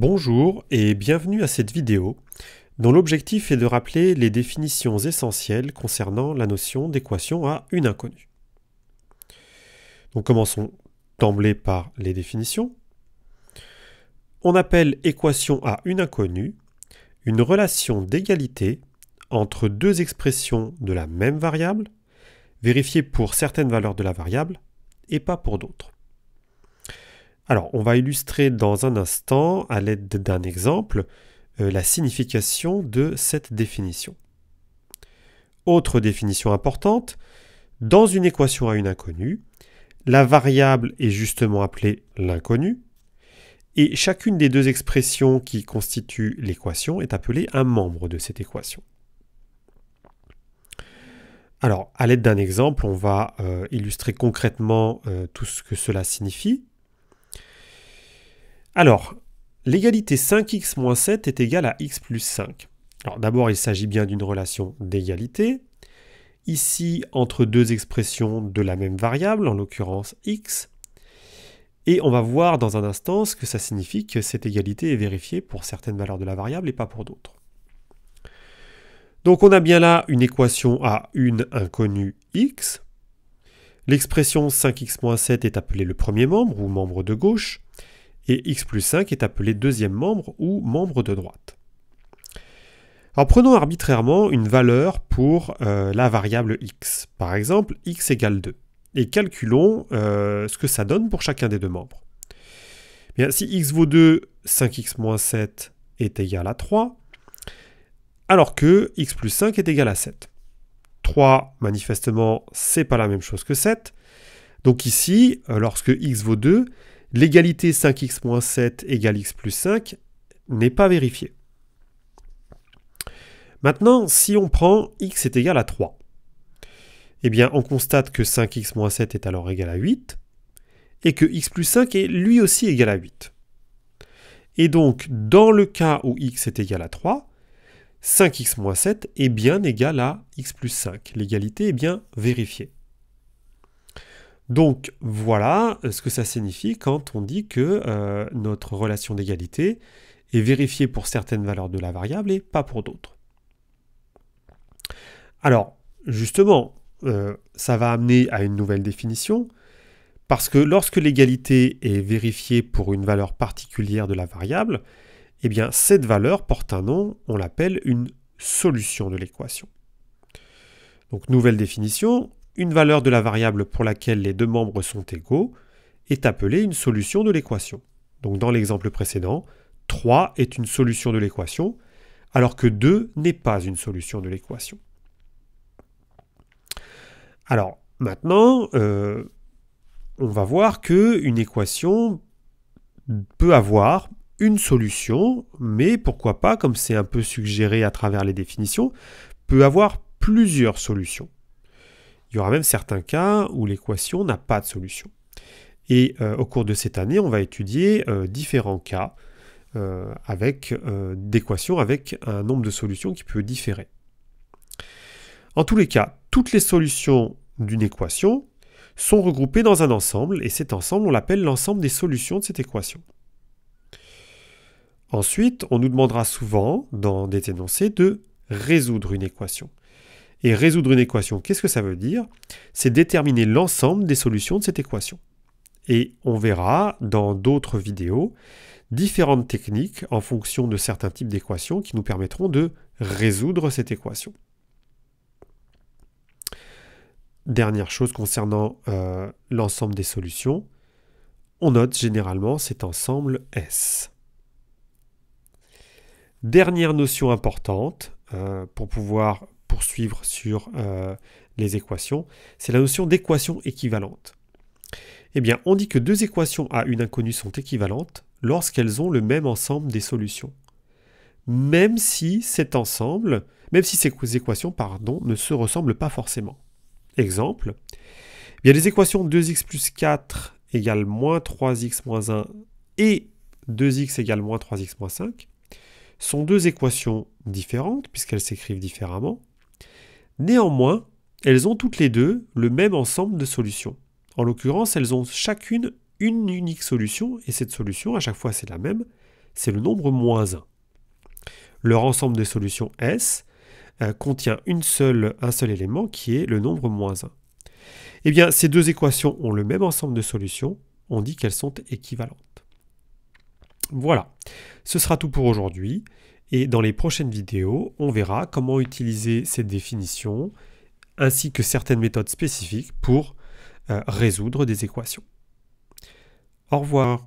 Bonjour et bienvenue à cette vidéo dont l'objectif est de rappeler les définitions essentielles concernant la notion d'équation à une inconnue. Donc commençons d'emblée par les définitions. On appelle équation à une inconnue une relation d'égalité entre deux expressions de la même variable, vérifiée pour certaines valeurs de la variable et pas pour d'autres. Alors, on va illustrer dans un instant, à l'aide d'un exemple, euh, la signification de cette définition. Autre définition importante, dans une équation à une inconnue, la variable est justement appelée l'inconnue, et chacune des deux expressions qui constituent l'équation est appelée un membre de cette équation. Alors, à l'aide d'un exemple, on va euh, illustrer concrètement euh, tout ce que cela signifie. Alors, l'égalité 5x-7 est égale à x plus 5. Alors d'abord, il s'agit bien d'une relation d'égalité. Ici, entre deux expressions de la même variable, en l'occurrence x. Et on va voir dans un instant ce que ça signifie que cette égalité est vérifiée pour certaines valeurs de la variable et pas pour d'autres. Donc on a bien là une équation à une inconnue x. L'expression 5x-7 est appelée le premier membre ou membre de gauche et x plus 5 est appelé deuxième membre ou membre de droite. Alors prenons arbitrairement une valeur pour euh, la variable x, par exemple x égale 2, et calculons euh, ce que ça donne pour chacun des deux membres. Eh si x vaut 2, 5x moins 7 est égal à 3, alors que x plus 5 est égal à 7. 3, manifestement, c'est pas la même chose que 7. Donc ici, euh, lorsque x vaut 2, l'égalité 5x 7 égale x plus 5 n'est pas vérifiée. Maintenant, si on prend x est égal à 3, eh bien on constate que 5x 7 est alors égal à 8, et que x plus 5 est lui aussi égal à 8. Et donc, dans le cas où x est égal à 3, 5x 7 est bien égal à x plus 5. L'égalité est bien vérifiée. Donc voilà euh, ce que ça signifie quand on dit que euh, notre relation d'égalité est vérifiée pour certaines valeurs de la variable et pas pour d'autres. Alors justement, euh, ça va amener à une nouvelle définition, parce que lorsque l'égalité est vérifiée pour une valeur particulière de la variable, eh bien cette valeur porte un nom, on l'appelle une solution de l'équation. Donc nouvelle définition, une valeur de la variable pour laquelle les deux membres sont égaux est appelée une solution de l'équation. Donc dans l'exemple précédent, 3 est une solution de l'équation, alors que 2 n'est pas une solution de l'équation. Alors maintenant, euh, on va voir qu'une équation peut avoir une solution, mais pourquoi pas, comme c'est un peu suggéré à travers les définitions, peut avoir plusieurs solutions. Il y aura même certains cas où l'équation n'a pas de solution. Et euh, au cours de cette année, on va étudier euh, différents cas euh, avec d'équations avec un nombre de solutions qui peut différer. En tous les cas, toutes les solutions d'une équation sont regroupées dans un ensemble, et cet ensemble, on l'appelle l'ensemble des solutions de cette équation. Ensuite, on nous demandera souvent, dans des énoncés, de résoudre une équation. Et résoudre une équation, qu'est-ce que ça veut dire C'est déterminer l'ensemble des solutions de cette équation. Et on verra dans d'autres vidéos différentes techniques en fonction de certains types d'équations qui nous permettront de résoudre cette équation. Dernière chose concernant euh, l'ensemble des solutions, on note généralement cet ensemble S. Dernière notion importante euh, pour pouvoir poursuivre sur euh, les équations, c'est la notion d'équation équivalente. Eh bien, on dit que deux équations à une inconnue sont équivalentes lorsqu'elles ont le même ensemble des solutions. Même si cet ensemble, même si ces équations pardon, ne se ressemblent pas forcément. Exemple, eh bien, les équations 2x plus 4 égale moins 3x moins 1 et 2x égale moins 3x moins 5 sont deux équations différentes puisqu'elles s'écrivent différemment, Néanmoins, elles ont toutes les deux le même ensemble de solutions. En l'occurrence, elles ont chacune une unique solution, et cette solution, à chaque fois c'est la même, c'est le nombre moins 1. Leur ensemble de solutions S euh, contient un seul élément qui est le nombre moins 1. Eh bien, ces deux équations ont le même ensemble de solutions, on dit qu'elles sont équivalentes. Voilà, ce sera tout pour aujourd'hui. Et dans les prochaines vidéos, on verra comment utiliser cette définition ainsi que certaines méthodes spécifiques pour euh, résoudre des équations. Au revoir